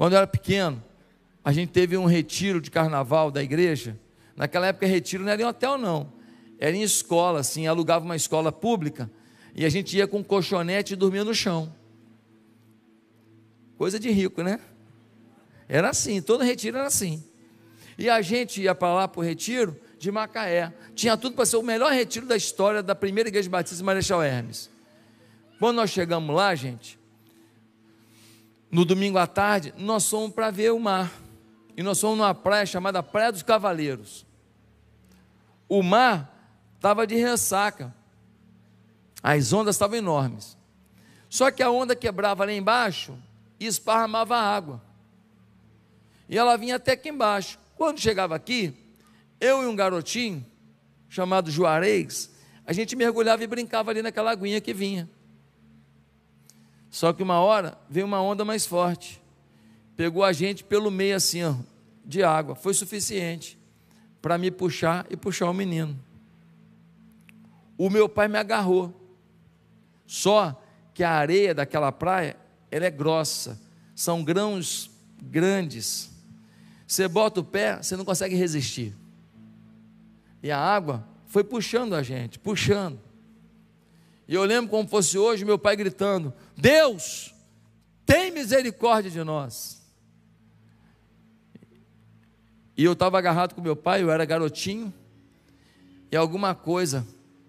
Quando eu era pequeno, a gente teve um retiro de carnaval da igreja. Naquela época, retiro não era em hotel, não. Era em escola, assim, alugava uma escola pública e a gente ia com um colchonete e dormia no chão. Coisa de rico, né? Era assim, todo retiro era assim. E a gente ia para lá para o retiro de Macaé. Tinha tudo para ser o melhor retiro da história da primeira igreja de batista Marechal Hermes. Quando nós chegamos lá, gente, no domingo à tarde, nós fomos para ver o mar. E nós fomos numa praia chamada Praia dos Cavaleiros. O mar estava de ressaca. As ondas estavam enormes. Só que a onda quebrava lá embaixo e esparramava a água. E ela vinha até aqui embaixo. Quando chegava aqui, eu e um garotinho chamado Juarez, a gente mergulhava e brincava ali naquela aguinha que vinha. Só que uma hora veio uma onda mais forte, pegou a gente pelo meio assim, ó, de água, foi suficiente para me puxar e puxar o menino. O meu pai me agarrou, só que a areia daquela praia ela é grossa, são grãos grandes. Você bota o pé, você não consegue resistir. E a água foi puxando a gente, puxando. E eu lembro como fosse hoje meu pai gritando: Deus, tem misericórdia de nós. E eu estava agarrado com meu pai, eu era garotinho, e alguma coisa,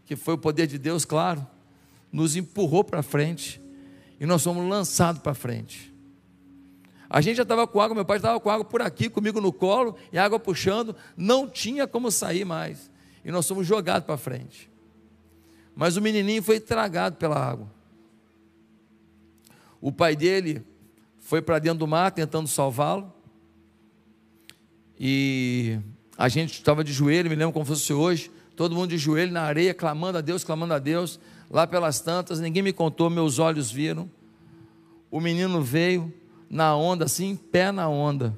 que foi o poder de Deus, claro, nos empurrou para frente, e nós fomos lançados para frente. A gente já estava com água, meu pai estava com água por aqui, comigo no colo, e água puxando, não tinha como sair mais. E nós fomos jogados para frente. Mas o menininho foi tragado pela água. O pai dele foi para dentro do mar tentando salvá-lo. E a gente estava de joelho, me lembro como fosse hoje, todo mundo de joelho na areia, clamando a Deus, clamando a Deus. Lá pelas tantas, ninguém me contou, meus olhos viram. O menino veio na onda, assim, em pé na onda.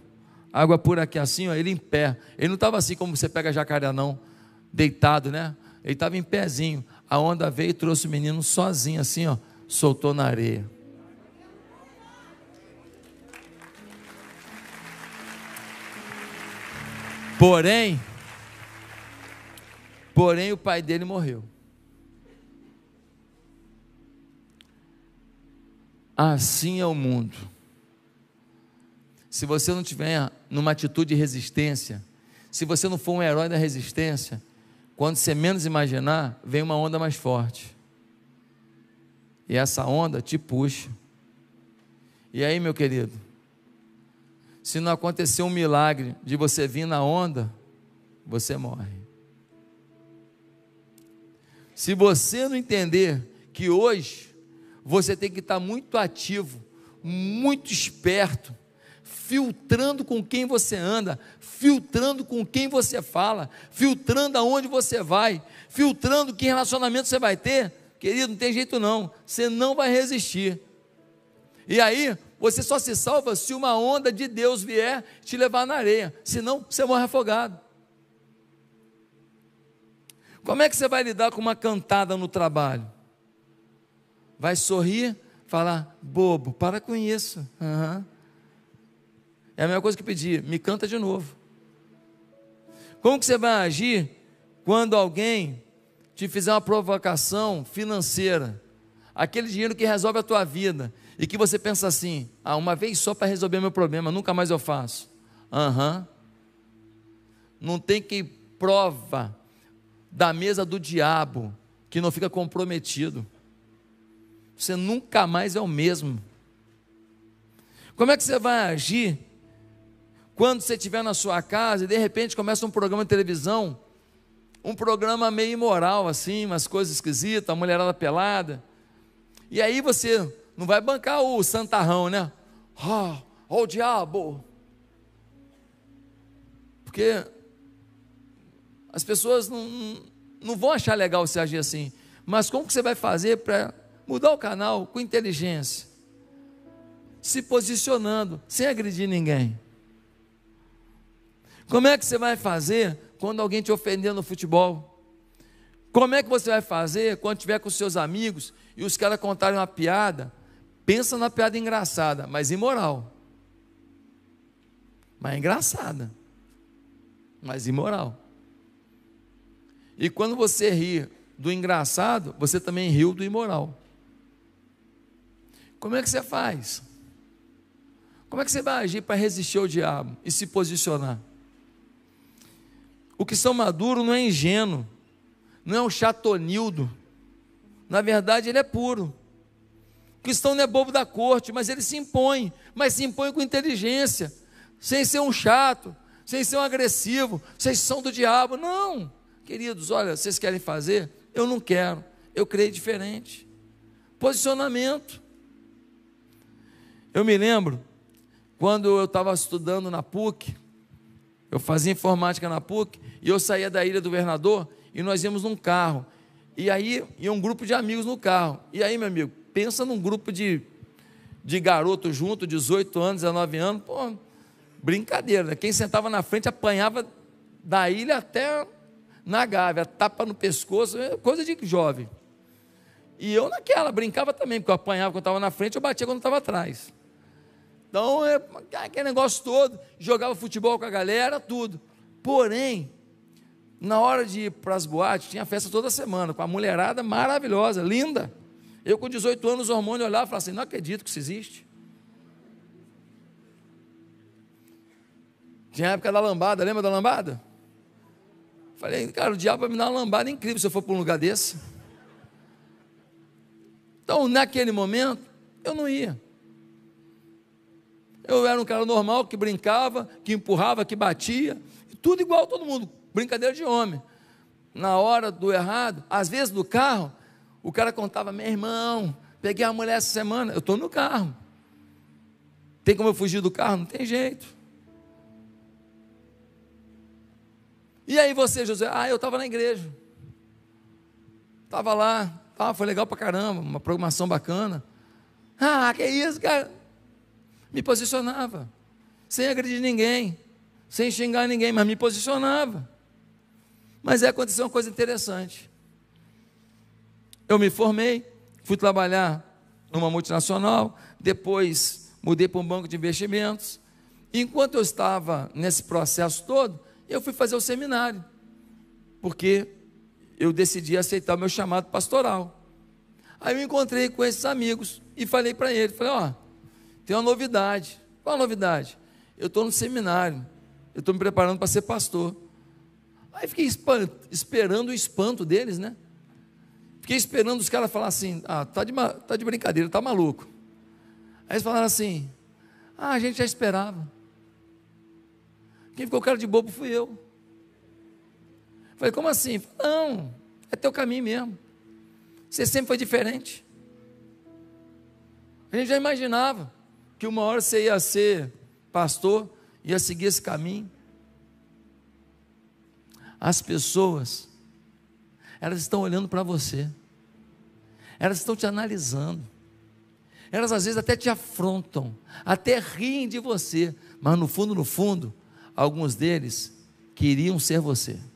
Água por aqui, assim, ó, ele em pé. Ele não estava assim como você pega jacaré, não, deitado, né? Ele estava em pezinho. A onda veio e trouxe o menino sozinho, assim, ó, soltou na areia. Porém, porém o pai dele morreu. Assim é o mundo. Se você não tiver numa atitude de resistência, se você não for um herói da resistência, quando você menos imaginar, vem uma onda mais forte. E essa onda te puxa. E aí, meu querido, se não acontecer um milagre de você vir na onda, você morre. Se você não entender que hoje você tem que estar muito ativo, muito esperto, filtrando com quem você anda, filtrando com quem você fala, filtrando aonde você vai, filtrando que relacionamento você vai ter. Querido, não tem jeito não, você não vai resistir. E aí, você só se salva se uma onda de Deus vier te levar na areia, senão você morre afogado. Como é que você vai lidar com uma cantada no trabalho? Vai sorrir, falar, bobo, para com isso. Uhum. É a mesma coisa que pedir, me canta de novo. Como que você vai agir quando alguém te fizer uma provocação financeira? Aquele dinheiro que resolve a tua vida e que você pensa assim: "Ah, uma vez só para resolver meu problema, nunca mais eu faço". Aham. Uhum. Não tem que prova da mesa do diabo que não fica comprometido. Você nunca mais é o mesmo. Como é que você vai agir quando você estiver na sua casa e de repente começa um programa de televisão, um programa meio imoral, assim, umas coisas esquisitas, a mulherada pelada. E aí você não vai bancar o santarrão, né? Oh, oh o diabo! Porque as pessoas não, não vão achar legal você agir assim. Mas como que você vai fazer para mudar o canal com inteligência? Se posicionando, sem agredir ninguém. Como é que você vai fazer quando alguém te ofender no futebol? Como é que você vai fazer quando estiver com seus amigos e os caras contarem uma piada? Pensa na piada engraçada, mas imoral. Mas engraçada. Mas imoral. E quando você ri do engraçado, você também riu do imoral. Como é que você faz? Como é que você vai agir para resistir ao diabo e se posicionar? O cristão maduro não é ingênuo, não é um chatonildo. Na verdade, ele é puro. O cristão não é bobo da corte, mas ele se impõe, mas se impõe com inteligência, sem ser um chato, sem ser um agressivo, vocês são do diabo. Não, queridos, olha, vocês querem fazer? Eu não quero, eu creio diferente. Posicionamento. Eu me lembro quando eu estava estudando na PUC, eu fazia informática na PUC e eu saía da ilha do governador e nós íamos num carro. E aí e um grupo de amigos no carro. E aí, meu amigo, pensa num grupo de, de garoto junto, 18 anos, 19 anos, pô, brincadeira, né? Quem sentava na frente apanhava da ilha até na gávea, tapa no pescoço, é coisa de jovem. E eu naquela, brincava também, porque eu apanhava quando estava na frente, eu batia quando estava atrás. Então, é, aquele negócio todo, jogava futebol com a galera, tudo. Porém, na hora de ir para as boates, tinha festa toda semana, com a mulherada maravilhosa, linda. Eu, com 18 anos, hormônio olhava e falava assim: não acredito que isso existe. Tinha a época da lambada, lembra da lambada? Falei, cara, o diabo vai me dar uma lambada incrível se eu for para um lugar desse. Então, naquele momento, eu não ia. Eu era um cara normal que brincava, que empurrava, que batia, tudo igual a todo mundo, brincadeira de homem. Na hora do errado, às vezes do carro, o cara contava: meu irmão, peguei a mulher essa semana, eu estou no carro. Tem como eu fugir do carro? Não tem jeito. E aí você, José? Ah, eu estava na igreja. Estava lá. Ah, foi legal pra caramba, uma programação bacana. Ah, que isso, cara? me posicionava, sem agredir ninguém, sem xingar ninguém, mas me posicionava. Mas aí é, aconteceu uma coisa interessante. Eu me formei, fui trabalhar numa multinacional, depois mudei para um banco de investimentos. Enquanto eu estava nesse processo todo, eu fui fazer o seminário, porque eu decidi aceitar o meu chamado pastoral. Aí eu encontrei com esses amigos e falei para ele, falei, ó, oh, tem uma novidade. Qual a novidade? Eu estou no seminário. Eu estou me preparando para ser pastor. Aí fiquei espanto, esperando o espanto deles, né? Fiquei esperando os caras falar assim: ah, tá de, tá de brincadeira, tá maluco. Aí eles falaram assim: ah, a gente já esperava. Quem ficou cara de bobo fui eu. Falei, como assim? não, é teu caminho mesmo. Você sempre foi diferente. A gente já imaginava que uma hora você ia ser pastor, ia seguir esse caminho. As pessoas, elas estão olhando para você, elas estão te analisando, elas às vezes até te afrontam, até riem de você, mas no fundo, no fundo, alguns deles queriam ser você.